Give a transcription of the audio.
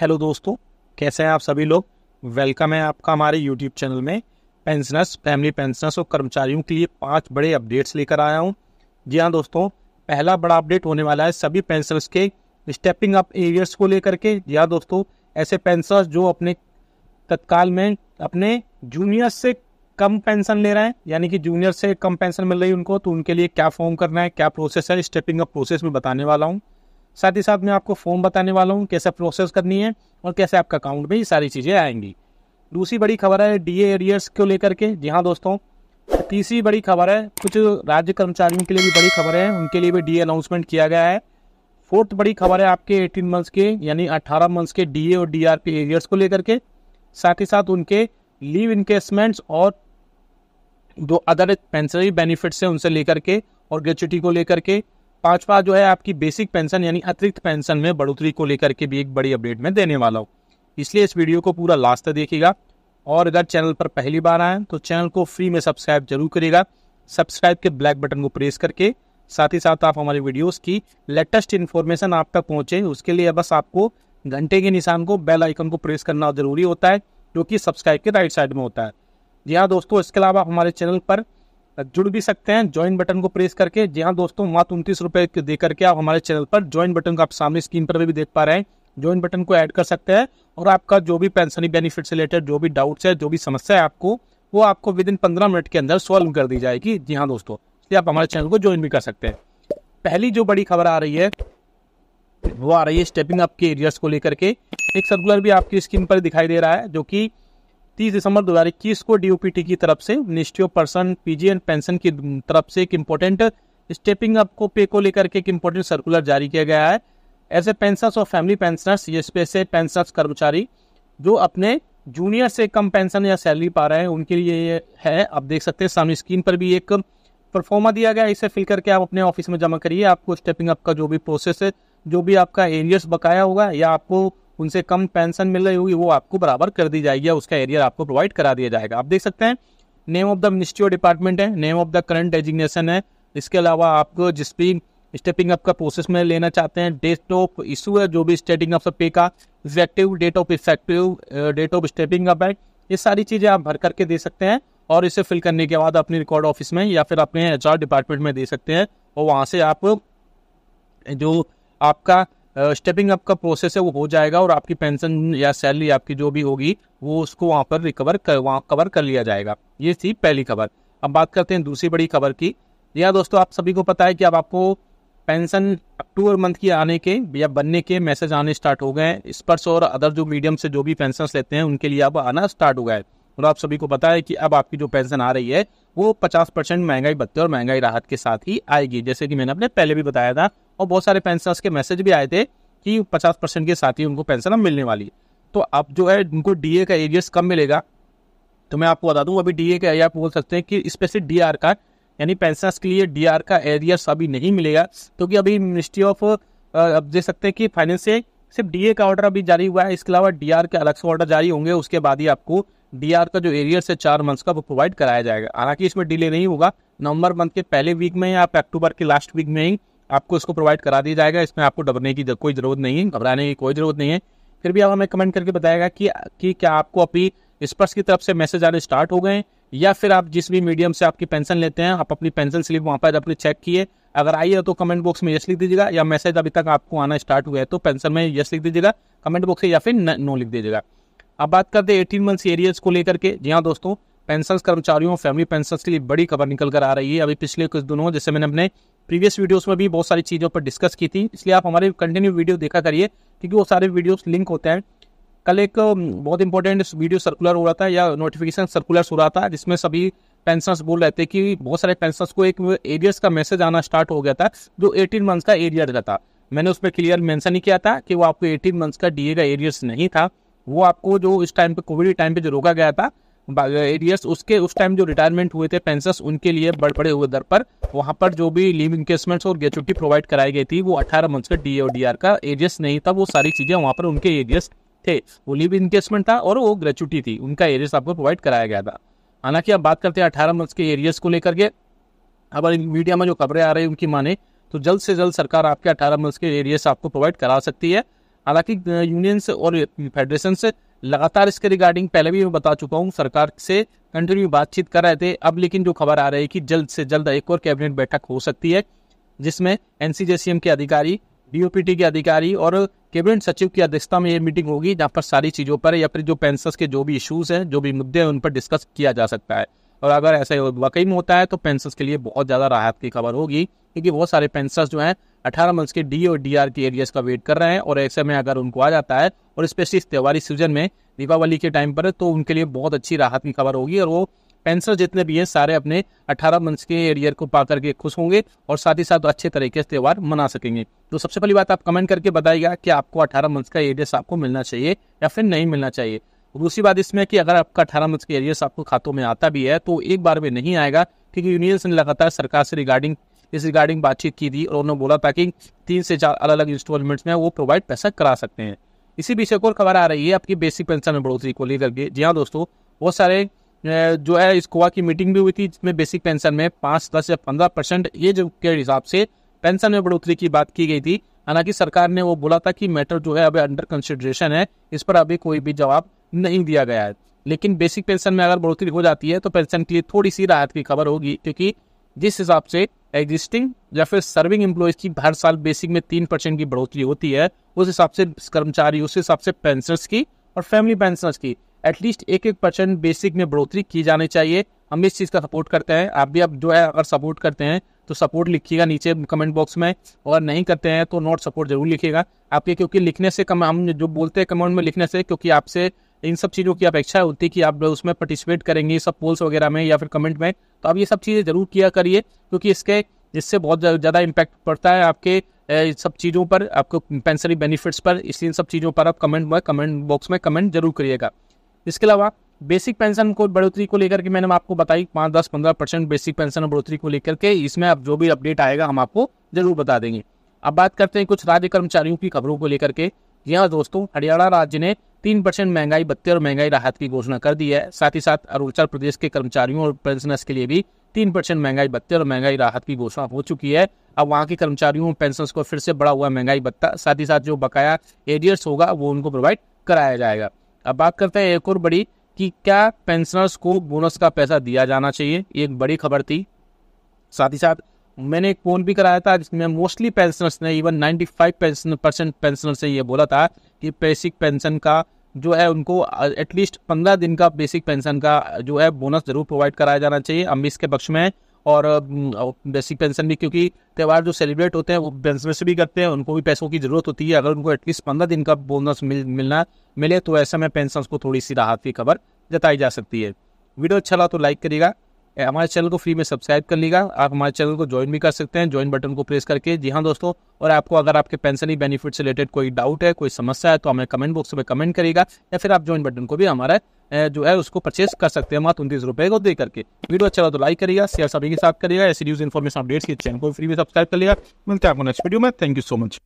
hello दोस्तों कैसे हैं आप सभी लोग वेलकम है आपका हमारे यूट्यूब चैनल में पेंशनर्स फैमिली पेंशनर्स और कर्मचारियों के लिए पांच बड़े अपडेट्स लेकर आया हूं जी हाँ दोस्तों पहला बड़ा अपडेट होने वाला है सभी पेंशनर्स के स्टेपिंग अप एरियर्स को लेकर के जी हाँ दोस्तों ऐसे पेंशनर्स जो अपने तत्काल में अपने जूनियर से कम पेंशन ले रहे हैं यानी कि जूनियर से कम पेंशन मिल रही है उनको तो उनके लिए क्या फॉर्म करना है क्या प्रोसेस है स्टेपिंग अप प्रोसेस में बताने वाला हूँ साथ ही साथ मैं आपको फॉर्म बताने वाला हूँ कैसे प्रोसेस करनी है और कैसे आपका अकाउंट में ये सारी चीज़ें आएंगी दूसरी बड़ी खबर है डी एरियर्स को लेकर के जी हाँ दोस्तों तीसरी बड़ी खबर है कुछ राज्य कर्मचारियों के लिए भी बड़ी खबर है उनके लिए भी डी अनाउंसमेंट किया गया है फोर्थ बड़ी खबर है आपके 18 मंथ्स के यानी 18 मंथ्स के डीए और डीआरपी एरियर्स को लेकर के साथ ही साथ उनके लीव इनकेसमेंट्स और जो अदर पेंशनरी बेनिफिट्स हैं उनसे लेकर के और ग्रेचुटी को लेकर के पांचवा जो है आपकी बेसिक पेंशन यानी अतिरिक्त पेंशन में बढ़ोतरी को लेकर के भी एक बड़ी अपडेट में देने वाला हूँ इसलिए इस वीडियो को पूरा लास्ट तक देखिएगा और अगर चैनल पर पहली बार आए तो चैनल को फ्री में सब्सक्राइब जरूर करेगा सब्सक्राइब के ब्लैक बटन को प्रेस करके साथ ही साथ आप हमारे वीडियोस की लेटेस्ट इन्फॉर्मेशन आप तक पहुँचे उसके लिए बस आपको घंटे के निशान को बेल आइकन को प्रेस करना ज़रूरी होता है जो कि सब्सक्राइब के राइट साइड में होता है जी हाँ दोस्तों इसके अलावा हमारे चैनल पर जुड़ भी सकते हैं ज्वाइन बटन को प्रेस करके जी हाँ दोस्तों मात्र तो उनतीस रुपए देकर के आप हमारे चैनल पर ज्वाइन बटन को आप सामने स्क्रीन पर भी देख पा रहे हैं ज्वाइन बटन को ऐड कर सकते हैं और आपका जो भी पेंशनी बेनिफिट से रिलेटेड जो भी डाउट्स है जो भी समस्या है आपको वो आपको विद इन पंद्रह मिनट के अंदर सॉल्व कर दी जाएगी जी हाँ दोस्तों इसलिए आप हमारे चैनल को ज्वाइन भी कर सकते हैं पहली जो बड़ी खबर आ रही है वो आ रही है स्टेपिंग अप के एरियाज को लेकर के एक सर्कुलर भी आपकी स्क्रीन पर दिखाई दे रहा है जो कि तीस दिसंबर 2021 को डी की तरफ से ministry of person PG and pension की तरफ से एक इम्पोर्टेंट स्टेपिंग अप को पे को लेकर के एक इम्पोर्टेंट सर्कुलर जारी किया गया है ऐसे पेंशनर्स और फैमिली पेंशनर्स ये स्पेशल पेंशनर्स कर्मचारी जो अपने जूनियर से कम पेंशन या सैलरी पा रहे हैं उनके लिए ये है आप देख सकते हैं सामने स्क्रीन पर भी एक परफॉर्मा दिया गया इसे फिल करके आप अपने ऑफिस में जमा करिए आपको स्टेपिंग अप का जो भी प्रोसेस है जो भी आपका एरियस बकाया होगा या आपको उनसे कम पेंशन मिल रही होगी वो आपको बराबर कर दी जाएगी उसका एरियर आपको प्रोवाइड करा दिया जाएगा आप देख सकते हैं name of the ministry of department है name of the current designation है इसके अलावा आपको जिस भी स्टेपिंग अप का प्रोसेस में लेना चाहते हैं डेट ऑफ इशू है जो भी स्टेटिंग अप पे का effective date of effective date of stepping up है ये सारी चीज़ें आप भर करके दे सकते हैं और इसे फिल करने के बाद अपने रिकॉर्ड ऑफिस में या फिर अपने एच डिपार्टमेंट में दे सकते हैं और वहाँ से आप जो आपका स्टेपिंग अप का प्रोसेस है वो हो जाएगा और आपकी पेंशन या सैलरी आपकी जो भी होगी वो उसको वहाँ पर रिकवर कर वहाँ कवर कर लिया जाएगा ये थी पहली खबर अब बात करते हैं दूसरी बड़ी खबर की या दोस्तों आप सभी को पता है कि अब आपको पेंशन अक्टूबर मंथ की आने के या बनने के मैसेज आने स्टार्ट हो गए हैं स्पर्श और अदर जो मीडियम से जो भी पेंशन लेते हैं उनके लिए अब आना स्टार्ट हो गया है और आप सभी को पता है कि अब आपकी जो पेंशन आ रही है वो 50 परसेंट महंगाई भत्ते और महंगाई राहत के साथ ही आएगी जैसे कि मैंने अपने पहले भी बताया था और बहुत सारे पेंशनर्स के मैसेज भी आए थे कि पचास परसेंट के साथ ही उनको पेंशन अब मिलने वाली है तो अब जो है उनको डी का एरियस कम मिलेगा तो मैं आपको बता दूँ अभी डी का आप बोल सकते हैं कि स्पेसिफिक डी का यानी पेंशनर्स के लिए डी का एरियस अभी नहीं मिलेगा क्योंकि तो अभी मिनिस्ट्री ऑफ अब देख सकते हैं कि फाइनेंस से सिर्फ डी का ऑर्डर अभी जारी हुआ है इसके अलावा आर के अलग से ऑर्डर जारी होंगे उसके बाद ही आपको आर का जो एरियर है चार मंथ्स का वो प्रोवाइड कराया जाएगा हालांकि इसमें डिले नहीं होगा नवंबर मंथ के पहले वीक में या अक्टूबर के लास्ट वीक में ही आपको इसको प्रोवाइड करा दिया जाएगा इसमें आपको डबरने की कोई ज़रूरत नहीं है घबराने की कोई ज़रूरत नहीं है फिर भी आप हमें कमेंट करके बताएगा कि कि क्या आपको अभी स्पर्श की तरफ से मैसेज आने स्टार्ट हो गए या फिर आप जिस भी मीडियम से आपकी पेंशन लेते हैं आप अपनी पेंशन स्लिप वहाँ पर अपने चेक किए अगर आई है तो कमेंट बॉक्स में यस लिख दीजिएगा या मैसेज अभी तक आपको आना स्टार्ट हुआ है तो पेंशन में यस लिख दीजिएगा कमेंट बॉक्स से या फिर नो लिख दीजिएगा अब बात करते हैं एटीन मंथ्स एरियज को लेकर के जी हाँ दोस्तों पेंशन कर्मचारियों फैमिली पेंशन के लिए बड़ी खबर निकल कर आ रही है अभी पिछले कुछ दिनों जैसे मैंने अपने प्रीवियस वीडियोस में भी बहुत सारी चीज़ों पर डिस्कस की थी इसलिए आप हमारे कंटिन्यू वीडियो देखा करिए क्योंकि वो सारे वीडियोस लिंक होते हैं कल एक बहुत इंपॉर्टेंट वीडियो सर्कुलर हो रहा था या नोटिफिकेशन सर्कुलर हो रहा था जिसमें सभी पेंशनर्स बोल रहे थे कि बहुत सारे पेंशनर्स को एक एरियर्स का मैसेज आना स्टार्ट हो गया था जो एटीन मंथ्स का एरियर था मैंने उसमें क्लियर मैंसन ही किया था कि वो आपको एटीन मंथ्स का डी का एरियर्स नहीं था वो आपको जो इस टाइम पे कोविड टाइम पे जो रोका गया था एरियर्स उसके उस टाइम जो रिटायरमेंट हुए थे पेंशन उनके लिए बढ़ बड़े हुए दर पर वहाँ पर जो भी लीव इंकेसमेंट्स और ग्रेचुटी प्रोवाइड कराई गई थी वो 18 मंथ्स का डी ओ डी का एरियस नहीं था वो सारी चीज़ें वहाँ पर उनके एरियस थे वो लीव इंकेसमेंट था और वो ग्रेचुटी थी उनका एरियस आपको प्रोवाइड कराया गया था हालांकि आप बात करते हैं अठारह मंथ्स के एरियस को लेकर के अब मीडिया में जो खबरें आ रही उनकी माने तो जल्द से जल्द सरकार आपके अठारह मंथ्स के एरियस आपको प्रोवाइड करा सकती है हालांकि यूनियन से और फेडरेशन से लगातार इसके रिगार्डिंग पहले भी मैं बता चुका हूँ सरकार से कंटिन्यू बातचीत कर रहे थे अब लेकिन जो खबर आ रही है कि जल्द से जल्द एक और कैबिनेट बैठक हो सकती है जिसमें एन के अधिकारी डी के अधिकारी और कैबिनेट सचिव की अध्यक्षता में ये मीटिंग होगी जहाँ पर सारी चीज़ों पर या फिर जो पेंशन के जो भी इश्यूज हैं जो भी मुद्दे हैं उन पर डिस्कस किया जा सकता है और अगर ऐसा वाकई में होता है तो पेंशन के लिए बहुत ज़्यादा राहत की खबर होगी क्योंकि बहुत सारे पेंशन जो हैं अठारह मंथ्स के डी और डी आर के एरियाज का वेट कर रहे हैं और ऐसे में अगर उनको आ जाता है और स्पेशली इस त्यौहारी सीजन में दीपावली के टाइम पर तो उनके लिए बहुत अच्छी राहत की खबर होगी और वो पेंसर जितने भी हैं सारे अपने 18 मंथ्स के एरियर को पा करके खुश होंगे और साथ ही साथ अच्छे तरीके से त्यौहार मना सकेंगे तो सबसे पहली बात आप कमेंट करके बताइएगा कि आपको 18 मंथ्स का एरियस आपको मिलना चाहिए या फिर नहीं मिलना चाहिए दूसरी बात इसमें कि अगर आपका अठारह मंथ्स के एरियस आपको खातों में आता भी है तो एक बार में नहीं आएगा क्योंकि यूनियन ने लगातार सरकार से रिगार्डिंग इस रिगार्डिंग बातचीत की थी और उन्होंने बोला था कि तीन से चार अलग अलग इंस्टॉलमेंट्स में वो प्रोवाइड पैसा करा सकते हैं इसी बीच एक और खबर आ रही है आपकी बेसिक पेंशन में बढ़ोतरी को लेकर के जी हाँ दोस्तों बहुत सारे जो है इस कोआ की मीटिंग भी हुई थी जिसमें बेसिक पेंशन में पाँच दस या पंद्रह परसेंट ये जो के हिसाब से पेंशन में बढ़ोतरी की बात की गई थी हालांकि सरकार ने वो बोला था कि मैटर जो है अभी अंडर कंसिडरेशन है इस पर अभी कोई भी जवाब नहीं दिया गया है लेकिन बेसिक पेंशन में अगर बढ़ोतरी हो जाती है तो पेंशन के लिए थोड़ी सी राहत की खबर होगी क्योंकि जिस हिसाब से एग्जिस्टिंग या फिर सर्विंग एम्प्लॉयज की हर साल बेसिक में तीन परसेंट की बढ़ोतरी होती है उस हिसाब से कर्मचारी उस हिसाब से पेंशनर्स की और फैमिली पेंशनर्स की एटलीस्ट एक एक परसेंट बेसिक में बढ़ोतरी की जानी चाहिए हम इस चीज़ का सपोर्ट करते हैं आप भी आप जो है अगर सपोर्ट करते हैं तो सपोर्ट लिखिएगा नीचे कमेंट बॉक्स में और नहीं करते हैं तो नॉट सपोर्ट जरूर लिखिएगा आपके क्योंकि लिखने से कम हम जो बोलते हैं कमेंट में लिखने से क्योंकि आपसे इन सब चीज़ों की अपेक्षा होती है कि आप उसमें पार्टिसिपेट करेंगे सब पोल्स वगैरह में या फिर कमेंट में तो आप ये सब चीज़ें ज़रूर किया करिए क्योंकि इसके इससे बहुत ज़्यादा इम्पैक्ट पड़ता है आपके सब चीज़ों पर आपको पेंसरी बेनिफिट्स पर इसलिए इन सब चीज़ों पर आप कमेंट में कमेंट बॉक्स में कमेंट जरूर करिएगा इसके अलावा बेसिक पेंशन को बढ़ोतरी को लेकर के मैंने आपको बताई पाँच दस पंद्रह परसेंट बेसिक पेंशन बढ़ोतरी को लेकर के इसमें आप जो भी अपडेट आएगा हम आपको जरूर बता देंगे अब बात करते हैं कुछ राज्य कर्मचारियों की खबरों को लेकर के जी हाँ दोस्तों हरियाणा राज्य ने तीन परसेंट महंगाई भत्ते और महंगाई राहत की घोषणा कर दी है साथ ही साथ अरुणाचल प्रदेश के कर्मचारियों और पेंशनर्स के लिए भी तीन परसेंट महंगाई भत्ते और महंगाई राहत की घोषणा हो चुकी है अब वहाँ के कर्मचारियों और पेंशनर्स को फिर से बढ़ा हुआ महंगाई भत्ता साथ ही साथ जो बकाया एरियर्स होगा वो उनको प्रोवाइड कराया जाएगा अब बात करते हैं एक और बड़ी कि क्या पेंशनर्स को बोनस का पैसा दिया जाना चाहिए एक बड़ी खबर थी साथ ही साथ मैंने एक फोन भी कराया था जिसमें मोस्टली पेंशनर्स ने इवन 95 परसेंट पेंशनर से ये बोला था कि बेसिक पेंशन का जो है उनको एटलीस्ट uh, पंद्रह दिन का बेसिक पेंशन का uh, जो है बोनस जरूर प्रोवाइड कराया जाना चाहिए अम्बिस के पक्ष में और बेसिक uh, पेंशन mm, भी क्योंकि त्यौहार जो सेलिब्रेट होते हैं वो पेंशनर्स भी करते हैं उनको भी पैसों की ज़रूरत होती है अगर उनको एटलीस्ट पंद्रह दिन का बोनस मिल मिलना मिले तो ऐसे में पेंशनर्स को थोड़ी सी राहत की खबर जताई जा सकती है वीडियो अच्छा लगा तो लाइक करिएगा हमारे चैनल को फ्री में सब्सक्राइब कर लीजिएगा आप हमारे चैनल को ज्वाइन भी कर सकते हैं ज्वाइन बटन को प्रेस करके जी हाँ दोस्तों और आपको अगर आपके ही बेनिफिट से रिलेटेड कोई डाउट है कोई समस्या है तो हमें कमेंट बॉक्स में कमेंट करेगा या फिर आप ज्वाइन बटन को भी हमारा जो है उसको परचेस कर सकते हैं मात्र उनतीस रुपए को दे करके वीडियो अच्छा लगा तो लाइक करिएगा शेयर सभी के साथ करिएगा ऐसी न्यूज इन्फॉर्मेशन अपडेट्स के चैनल को फ्री में सब्सक्राइब लिया मिलते हैं आपको नेक्स्ट वीडियो में थैंक यू सो मच